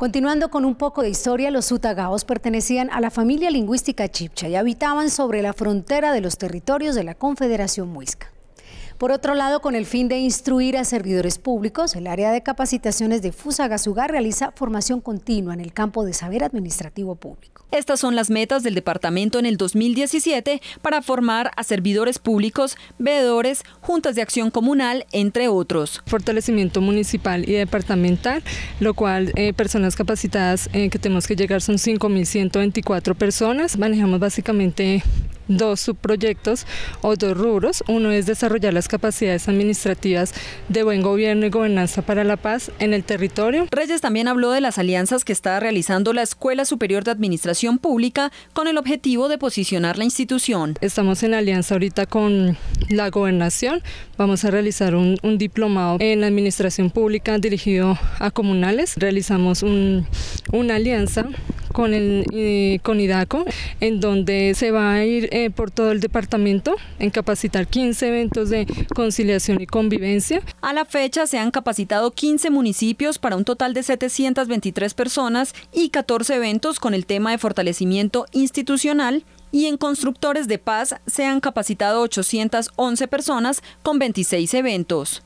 Continuando con un poco de historia, los Utagaos pertenecían a la familia lingüística chipcha y habitaban sobre la frontera de los territorios de la Confederación Muisca. Por otro lado, con el fin de instruir a servidores públicos, el área de capacitaciones de Fusagasugá realiza formación continua en el campo de saber administrativo público. Estas son las metas del departamento en el 2017 para formar a servidores públicos, veedores, juntas de acción comunal, entre otros. Fortalecimiento municipal y departamental, lo cual eh, personas capacitadas eh, que tenemos que llegar son 5.124 personas. Manejamos básicamente dos subproyectos o dos rubros. Uno es desarrollar las capacidades administrativas de buen gobierno y gobernanza para la paz en el territorio. Reyes también habló de las alianzas que está realizando la Escuela Superior de Administración Pública con el objetivo de posicionar la institución. Estamos en alianza ahorita con la gobernación. Vamos a realizar un, diplomado en administración pública dirigido a comunales. Realizamos una alianza con, el, eh, con IDACO, en donde se va a ir eh, por todo el departamento en capacitar 15 eventos de conciliación y convivencia. A la fecha se han capacitado 15 municipios para un total de 723 personas y 14 eventos con el tema de fortalecimiento institucional y en constructores de paz se han capacitado 811 personas con 26 eventos.